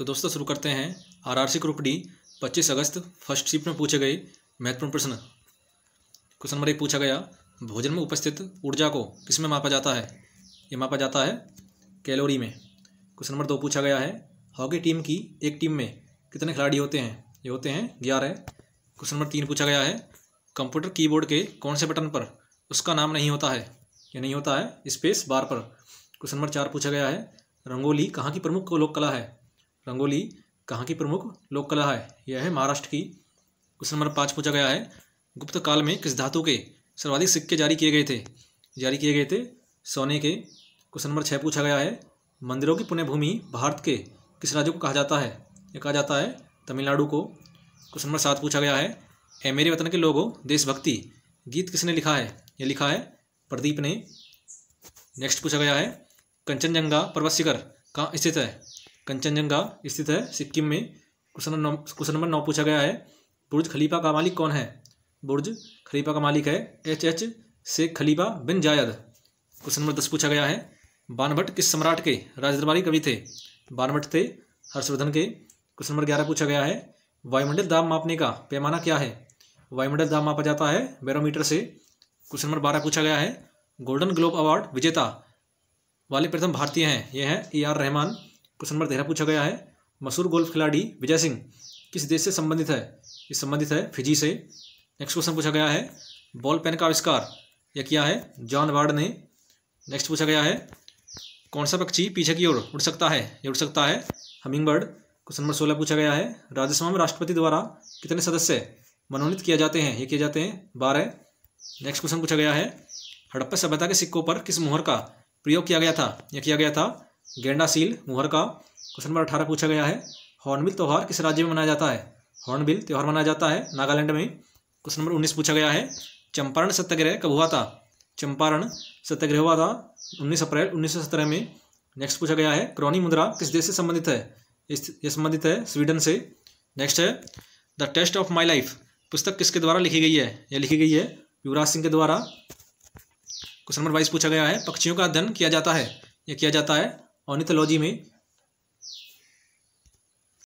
तो दोस्तों शुरू करते हैं R R C group D पच्चीस अगस्त फर्स्ट शिफ्ट में पूछे गए महत्वपूर्ण प्रश्न क्वेश्चन नंबर एक पूछा गया भोजन में उपस्थित ऊर्जा को किस में मापा जाता है ये मापा जाता है कैलोरी में क्वेश्चन नंबर दो पूछा गया है हॉकी टीम की एक टीम में कितने खिलाड़ी होते हैं ये होते हैं ग्यारह क्वेश्चन नंबर तीन पूछा गया है कंप्यूटर कीबोर्ड के कौन से बटन पर उसका नाम नहीं होता है ये नहीं होता है स्पेस बार पर क्वेश्चन नंबर चार पूछा गया है रंगोली कहाँ की प्रमुख लोक कला है रंगोली कहाँ की प्रमुख लोक कला है यह है महाराष्ट्र की क्वेश्चन नंबर पाँच पूछा गया है गुप्त काल में किस धातु के सर्वाधिक सिक्के जारी किए गए थे जारी किए गए थे सोने के क्वेश्चन नंबर छः पूछा गया है मंदिरों की पुण्य भूमि भारत के किस राज्य को कहा जाता है यह कहा जाता है तमिलनाडु को क्वेश्चन नंबर सात पूछा गया है ए मेरे वतन के लोगों देशभक्ति गीत किसने लिखा है यह लिखा है प्रदीप ने नेक्स्ट पूछा गया है कंचनजंगा पर्वत शिखर कहाँ स्थित है कंचनजंगा स्थित है सिक्किम में क्वेश्चन क्वेश्चन नंबर नौ पूछा गया है बुर्ज खलीफा का मालिक कौन है बुर्ज खलीफा का मालिक है H H Sheikh Khalifa bin Zayed question number दस पूछा गया है बानभट्ट किस सम्राट के राजदरबारी कवि थे बानभट्ट थे हर्षवर्धन के क्वेश्चन नंबर ग्यारह पूछा गया है वायुमंडल दाब मापने का पैमाना क्या है वायुमंडल दाब मापा जाता है बैरोमीटर से क्वेश्चन नंबर बारह पूछा गया है गोल्डन ग्लोब अवार्ड विजेता वाले प्रथम भारतीय हैं ये हैं A e R Rahman question number तेरह पूछा गया है मशहूर गोल्फ खिलाड़ी विजय सिंह किस देश से संबंधित है इस संबंधित है फिजी से नेक्स्ट क्वेश्चन पूछा गया है बॉल पेन का आविष्कार यह किया है जॉन वार्ड ने नेक्स्ट पूछा गया है कौन सा पक्षी पीछे की ओर उड़ सकता है यह उड़ सकता है हमिंग बर्ड क्वेश्चन नंबर सोलह पूछा गया है राज्यसभा में राष्ट्रपति द्वारा कितने सदस्य मनोनीत किए जाते हैं ये किए जाते हैं बारह नेक्स्ट क्वेश्चन पूछा गया है हड़प्पा सभ्यता के सिक्कों पर किस मोहर का प्रयोग किया गया था यह किया गया था गेंडा सील मुहर का क्वेश्चन नंबर अठारह पूछा गया है हॉर्नबिल त्यौहार किस राज्य में मनाया जाता है हॉर्नबिल त्यौहार मनाया जाता है नागालैंड में क्वेश्चन नंबर उन्नीस पूछा गया है चंपारण सत्याग्रह कब हुआ था चंपारण सत्याग्रह हुआ था उन्नीस अप्रैल उन्नीस में नेक्स्ट पूछा गया है क्रोनी मुद्रा किस देश से संबंधित है इस ये संबंधित है स्वीडन से नेक्स्ट है the test of my life पुस्तक किसके द्वारा लिखी गई है यह लिखी गई है युवराज सिंह के द्वारा क्वेश्चन नंबर बाईस पूछा गया है पक्षियों का अध्ययन किया जाता है यह किया जाता है ऑर्निथोलॉजी में